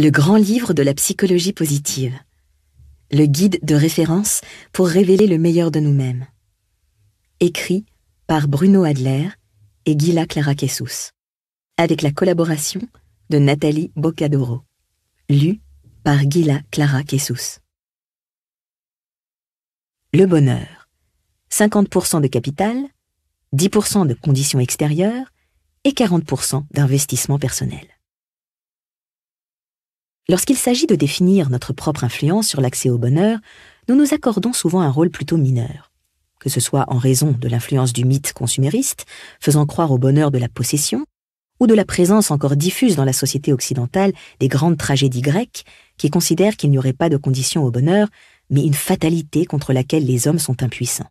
le grand livre de la psychologie positive, le guide de référence pour révéler le meilleur de nous-mêmes. Écrit par Bruno Adler et Gila Clara Kessous, avec la collaboration de Nathalie Boccadoro. Lu par Gila Clara Kessous. Le bonheur. 50% de capital, 10% de conditions extérieures et 40% d'investissement personnel. Lorsqu'il s'agit de définir notre propre influence sur l'accès au bonheur, nous nous accordons souvent un rôle plutôt mineur. Que ce soit en raison de l'influence du mythe consumériste, faisant croire au bonheur de la possession, ou de la présence encore diffuse dans la société occidentale des grandes tragédies grecques qui considèrent qu'il n'y aurait pas de condition au bonheur, mais une fatalité contre laquelle les hommes sont impuissants.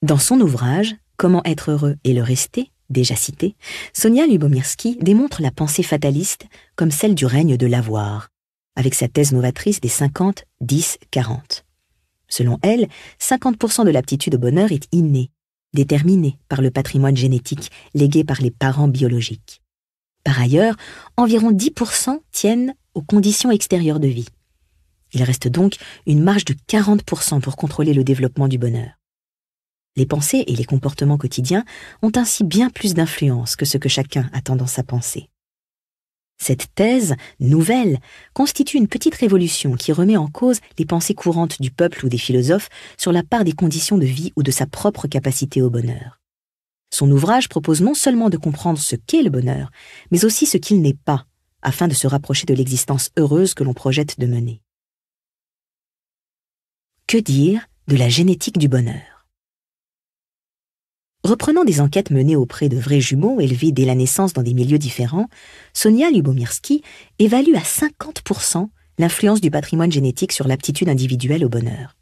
Dans son ouvrage Comment être heureux et le rester, déjà citée, Sonia Lubomirski démontre la pensée fataliste comme celle du règne de l'avoir, avec sa thèse novatrice des 50, 10, 40. Selon elle, 50% de l'aptitude au bonheur est innée, déterminée par le patrimoine génétique légué par les parents biologiques. Par ailleurs, environ 10% tiennent aux conditions extérieures de vie. Il reste donc une marge de 40% pour contrôler le développement du bonheur. Les pensées et les comportements quotidiens ont ainsi bien plus d'influence que ce que chacun attend dans sa pensée. Cette thèse, nouvelle, constitue une petite révolution qui remet en cause les pensées courantes du peuple ou des philosophes sur la part des conditions de vie ou de sa propre capacité au bonheur. Son ouvrage propose non seulement de comprendre ce qu'est le bonheur, mais aussi ce qu'il n'est pas, afin de se rapprocher de l'existence heureuse que l'on projette de mener. Que dire de la génétique du bonheur Reprenant des enquêtes menées auprès de vrais jumeaux élevés dès la naissance dans des milieux différents, Sonia Lubomirski évalue à 50% l'influence du patrimoine génétique sur l'aptitude individuelle au bonheur.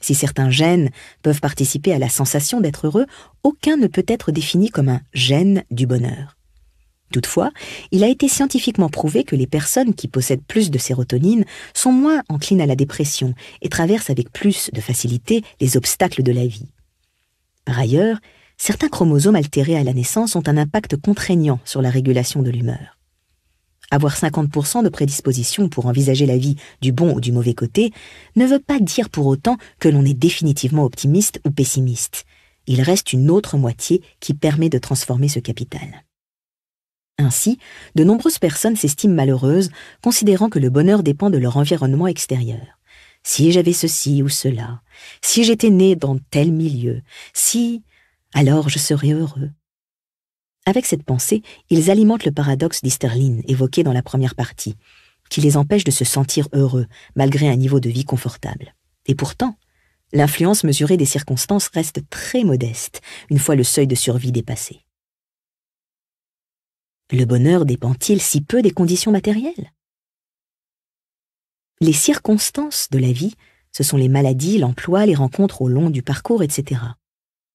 Si certains gènes peuvent participer à la sensation d'être heureux, aucun ne peut être défini comme un gène du bonheur. Toutefois, il a été scientifiquement prouvé que les personnes qui possèdent plus de sérotonine sont moins enclines à la dépression et traversent avec plus de facilité les obstacles de la vie. Par ailleurs, certains chromosomes altérés à la naissance ont un impact contraignant sur la régulation de l'humeur. Avoir 50% de prédisposition pour envisager la vie du bon ou du mauvais côté ne veut pas dire pour autant que l'on est définitivement optimiste ou pessimiste. Il reste une autre moitié qui permet de transformer ce capital. Ainsi, de nombreuses personnes s'estiment malheureuses, considérant que le bonheur dépend de leur environnement extérieur. Si j'avais ceci ou cela, si j'étais né dans tel milieu, si alors je serai heureux. Avec cette pensée, ils alimentent le paradoxe d'Easterlin évoqué dans la première partie, qui les empêche de se sentir heureux malgré un niveau de vie confortable. Et pourtant, l'influence mesurée des circonstances reste très modeste une fois le seuil de survie dépassé. Le bonheur dépend-il si peu des conditions matérielles Les circonstances de la vie, ce sont les maladies, l'emploi, les rencontres au long du parcours, etc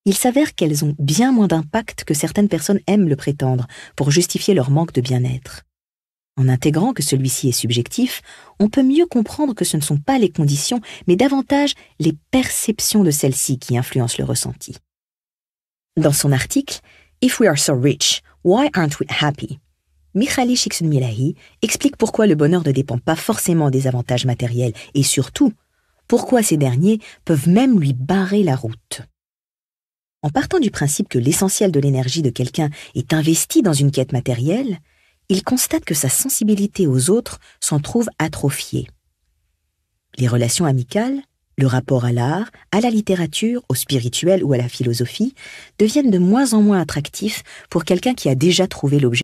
il s'avère qu'elles ont bien moins d'impact que certaines personnes aiment le prétendre pour justifier leur manque de bien-être. En intégrant que celui-ci est subjectif, on peut mieux comprendre que ce ne sont pas les conditions, mais davantage les perceptions de celles-ci qui influencent le ressenti. Dans son article If we are so rich, why aren't we happy? Michali Csikszentmihalyi explique pourquoi le bonheur ne dépend pas forcément des avantages matériels et surtout pourquoi ces derniers peuvent même lui barrer la route. En partant du principe que l'essentiel de l'énergie de quelqu'un est investi dans une quête matérielle, il constate que sa sensibilité aux autres s'en trouve atrophiée. Les relations amicales, le rapport à l'art, à la littérature, au spirituel ou à la philosophie deviennent de moins en moins attractifs pour quelqu'un qui a déjà trouvé l'objet.